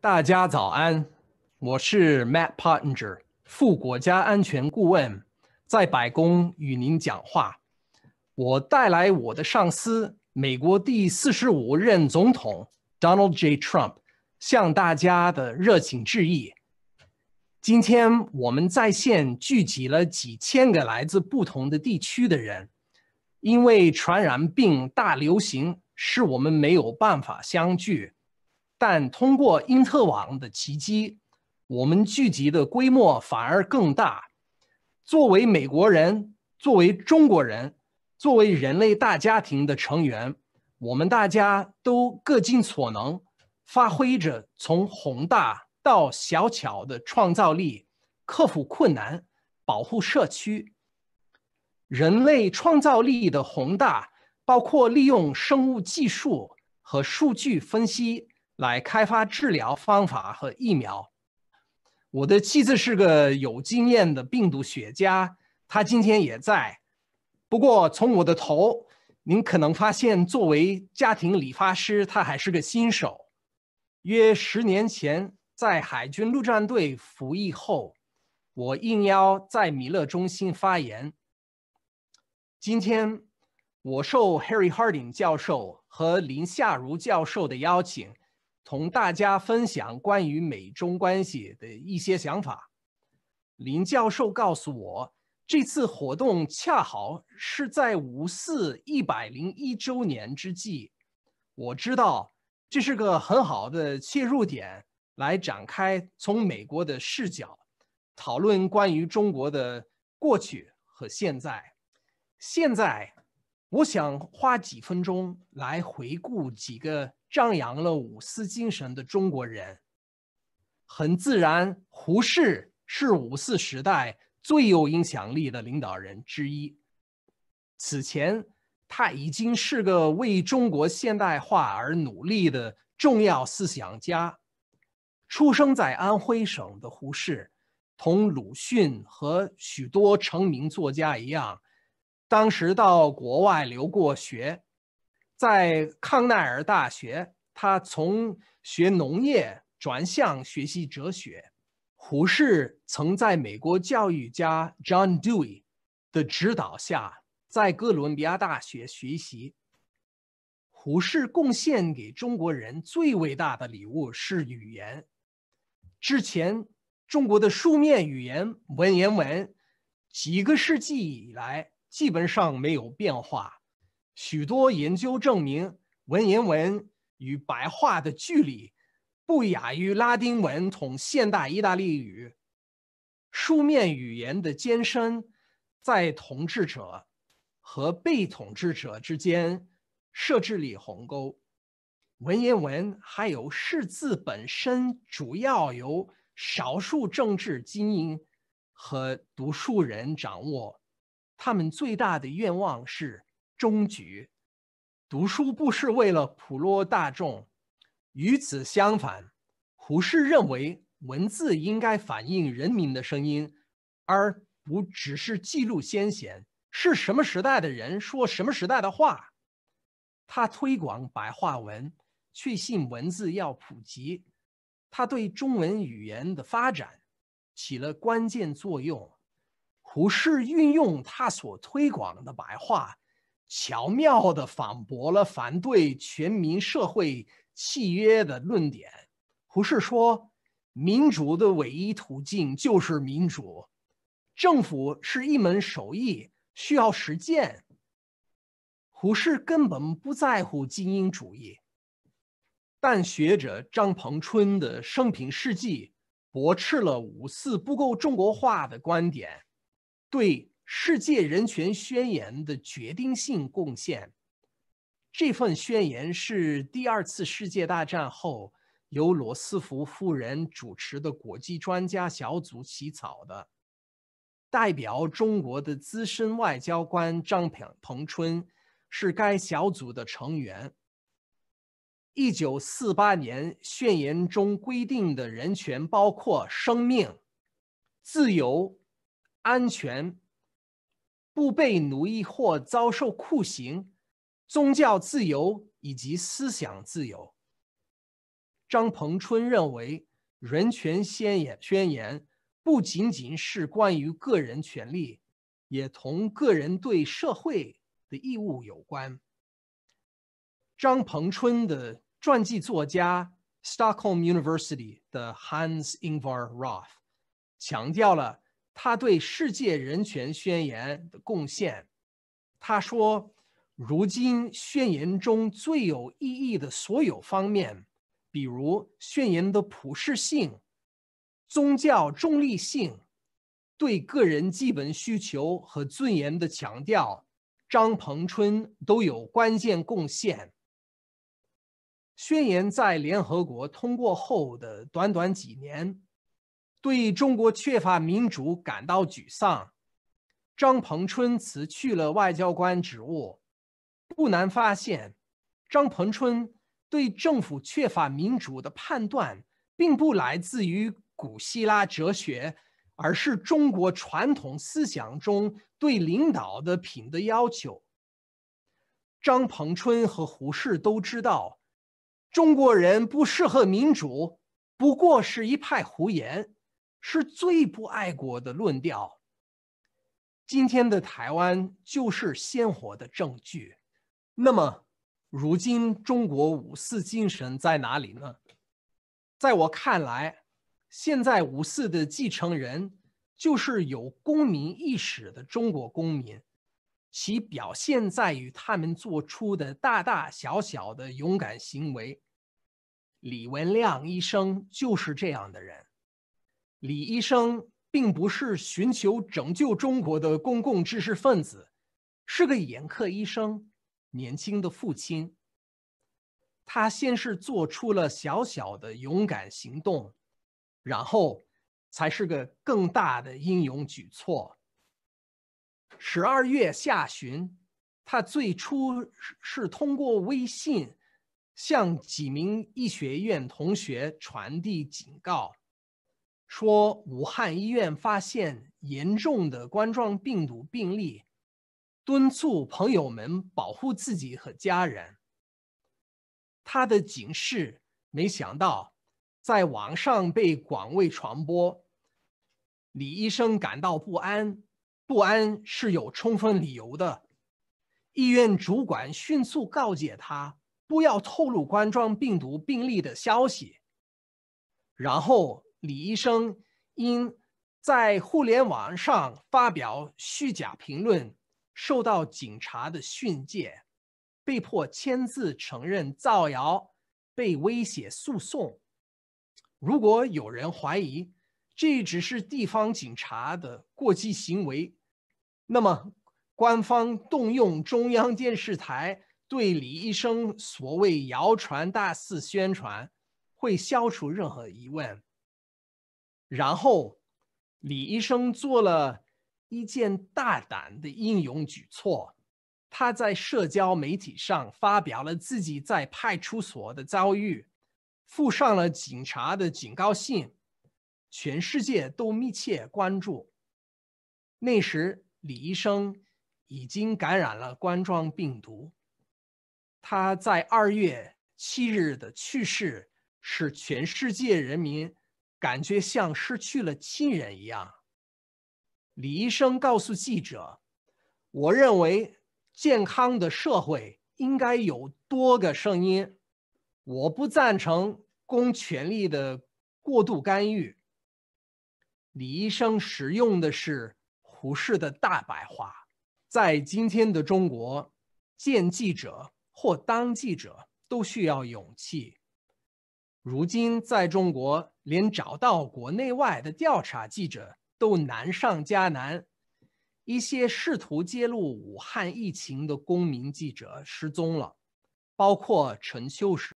大家早安，我是 Matt p a i n g e r 副国家安全顾问，在白宫与您讲话。我带来我的上司，美国第四十五任总统 Donald J. Trump，向大家的热情致意。今天我们在线聚集了几千个来自不同的地区的人，因为传染病大流行，使我们没有办法相聚。但通过因特网的奇迹，我们聚集的规模反而更大。作为美国人，作为中国人，作为人类大家庭的成员，我们大家都各尽所能，发挥着从宏大到小巧的创造力，克服困难，保护社区。人类创造力的宏大，包括利用生物技术和数据分析。来开发治疗方法和疫苗。我的妻子是个有经验的病毒学家，她今天也在。不过，从我的头，您可能发现，作为家庭理发师，她还是个新手。约十年前，在海军陆战队服役后，我应邀在米勒中心发言。今天，我受 Harry Harding 教授和林夏如教授的邀请。同大家分享关于美中关系的一些想法。林教授告诉我，这次活动恰好是在五四一百零一周年之际，我知道这是个很好的切入点来展开从美国的视角讨论关于中国的过去和现在。现在。我想花几分钟来回顾几个张扬了五四精神的中国人。很自然，胡适是五四时代最有影响力的领导人之一。此前，他已经是个为中国现代化而努力的重要思想家。出生在安徽省的胡适，同鲁迅和许多成名作家一样。当时到国外留过学，在康奈尔大学，他从学农业转向学习哲学。胡适曾在美国教育家 John Dewey 的指导下，在哥伦比亚大学学习。胡适贡献给中国人最伟大的礼物是语言。之前中国的书面语言文言文，几个世纪以来。基本上没有变化。许多研究证明，文言文与白话的距离不亚于拉丁文同现代意大利语书面语言的艰深，在统治者和被统治者之间设置了鸿沟。文言文还有识字本身，主要由少数政治精英和读书人掌握。他们最大的愿望是终局。读书不是为了普罗大众，与此相反，胡适认为文字应该反映人民的声音，而不只是记录先贤。是什么时代的人说什么时代的话？他推广白话文，确信文字要普及，他对中文语言的发展起了关键作用。胡适运用他所推广的白话，巧妙地反驳了反对全民社会契约的论点。胡适说：“民主的唯一途径就是民主，政府是一门手艺，需要实践。”胡适根本不在乎精英主义。但学者张鹏春的生平事迹驳斥了五四不够中国化的观点。对世界人权宣言的决定性贡献。这份宣言是第二次世界大战后由罗斯福夫人主持的国际专家小组起草的。代表中国的资深外交官张鹏彭春是该小组的成员。一九四八年，宣言中规定的人权包括生命、自由。安全、不被奴役或遭受酷刑、宗教自由以及思想自由。张鹏春认为，《人权宣言》宣言不仅仅是关于个人权利，也同个人对社会的义务有关。张鹏春的传记作家 Stockholm University 的 Hans Ingvar Roth 强调了。他对世界人权宣言的贡献，他说：“如今宣言中最有意义的所有方面，比如宣言的普世性、宗教中立性、对个人基本需求和尊严的强调，张彭春都有关键贡献。”宣言在联合国通过后的短短几年。对中国缺乏民主感到沮丧，张彭春辞去了外交官职务。不难发现，张彭春对政府缺乏民主的判断，并不来自于古希腊哲学，而是中国传统思想中对领导的品的要求。张彭春和胡适都知道，中国人不适合民主，不过是一派胡言。是最不爱国的论调。今天的台湾就是鲜活的证据。那么，如今中国五四精神在哪里呢？在我看来，现在五四的继承人就是有公民意识的中国公民，其表现在于他们做出的大大小小的勇敢行为。李文亮医生就是这样的人。李医生并不是寻求拯救中国的公共知识分子，是个眼科医生，年轻的父亲。他先是做出了小小的勇敢行动，然后才是个更大的英勇举措。十二月下旬，他最初是通过微信向几名医学院同学传递警告。说武汉医院发现严重的冠状病毒病例，敦促朋友们保护自己和家人。他的警示没想到在网上被广为传播，李医生感到不安，不安是有充分理由的。医院主管迅速告诫他不要透露冠状病毒病例的消息，然后。李医生因在互联网上发表虚假评论，受到警察的训诫，被迫签字承认造谣，被威胁诉讼。如果有人怀疑这只是地方警察的过激行为，那么官方动用中央电视台对李医生所谓谣传大肆宣传，会消除任何疑问。然后，李医生做了一件大胆的英勇举措，他在社交媒体上发表了自己在派出所的遭遇，附上了警察的警告信，全世界都密切关注。那时，李医生已经感染了冠状病毒，他在二月七日的去世是全世界人民。感觉像失去了亲人一样。李医生告诉记者：“我认为，健康的社会应该有多个声音。我不赞成公权力的过度干预。”李医生使用的是胡适的大白话。在今天的中国，见记者或当记者都需要勇气。如今在中国。连找到国内外的调查记者都难上加难，一些试图揭露武汉疫情的公民记者失踪了，包括陈秋实。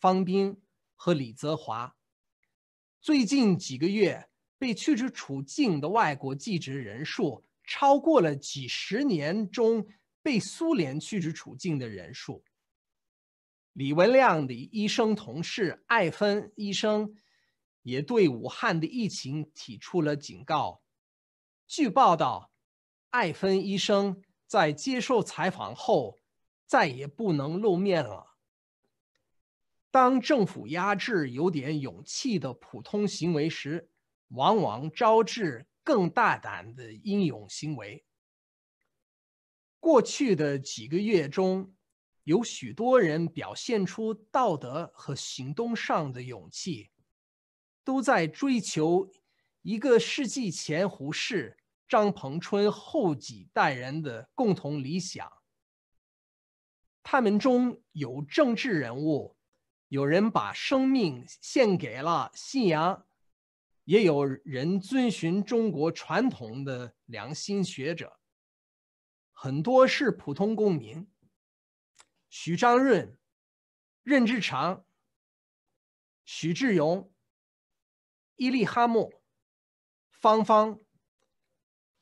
方斌和李泽华，最近几个月被驱逐出境的外国记者人数超过了几十年中被苏联驱逐出境的人数。李文亮的医生同事艾芬医生也对武汉的疫情提出了警告。据报道，艾芬医生在接受采访后再也不能露面了。当政府压制有点勇气的普通行为时，往往招致更大胆的英勇行为。过去的几个月中，有许多人表现出道德和行动上的勇气，都在追求一个世纪前胡适、张彭春后几代人的共同理想。他们中有政治人物。有人把生命献给了信仰，也有人遵循中国传统的良心学者，很多是普通公民。许章润、任志长、许志勇、伊利哈木、芳芳，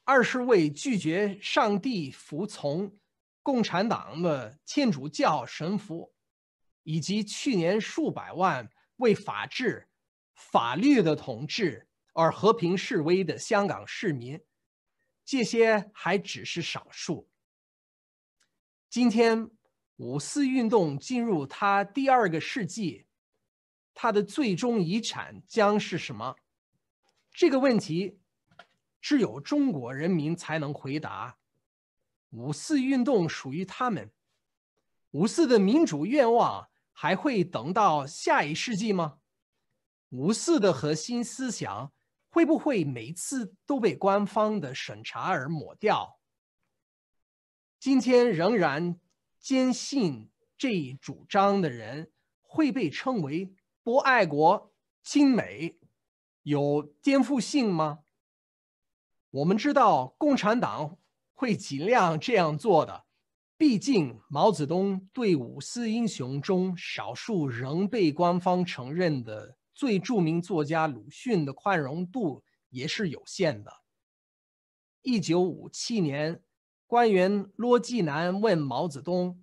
二十位拒绝上帝服从共产党的天主教神父。以及去年数百万为法治、法律的统治而和平示威的香港市民，这些还只是少数。今天五四运动进入它第二个世纪，它的最终遗产将是什么？这个问题，只有中国人民才能回答。五四运动属于他们，五四的民主愿望。还会等到下一世纪吗？五四的核心思想会不会每次都被官方的审查而抹掉？今天仍然坚信这一主张的人会被称为不爱国、亲美，有颠覆性吗？我们知道共产党会尽量这样做的。毕竟，毛泽东对五四英雄中少数仍被官方承认的最著名作家鲁迅的宽容度也是有限的。一九五七年，官员罗纪南问毛泽东：“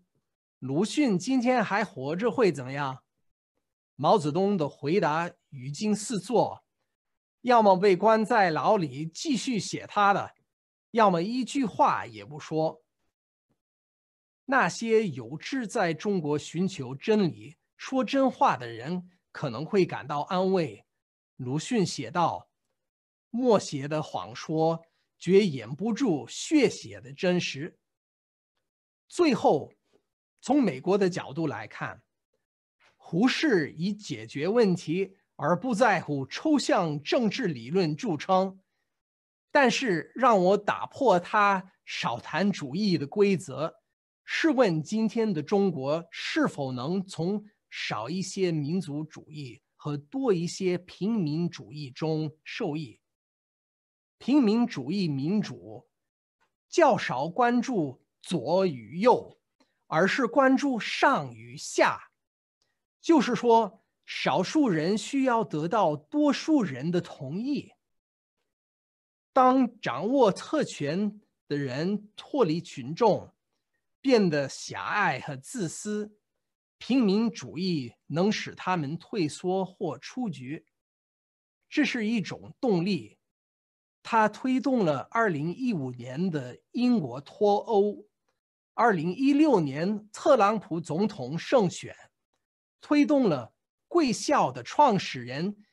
鲁迅今天还活着会怎么样？”毛泽东的回答语惊四座：“要么被关在牢里继续写他的，要么一句话也不说。”那些有志在中国寻求真理、说真话的人可能会感到安慰，鲁迅写道：“默写的谎说，绝掩不住血写的真实。”最后，从美国的角度来看，胡适以解决问题而不在乎抽象政治理论著称，但是让我打破他少谈主义的规则。试问今天的中国是否能从少一些民族主义和多一些平民主义中受益？平民主义民主较少关注左与右，而是关注上与下，就是说，少数人需要得到多数人的同意。当掌握特权的人脱离群众，变得狭隘和自私，平民主义能使他们退缩或出局，这是一种动力，它推动了2015年的英国脱欧，2016年特朗普总统胜选，推动了贵校的创始人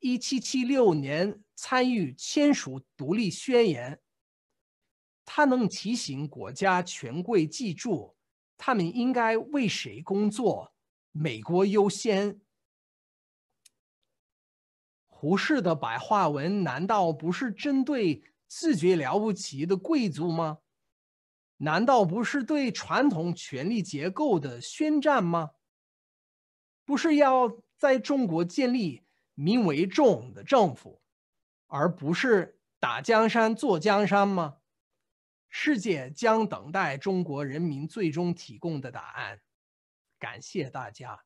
1776年参与签署独立宣言。他能提醒国家权贵记住，他们应该为谁工作？美国优先。胡适的白话文难道不是针对自觉了不起的贵族吗？难道不是对传统权力结构的宣战吗？不是要在中国建立民为重的政府，而不是打江山坐江山吗？世界将等待中国人民最终提供的答案。感谢大家。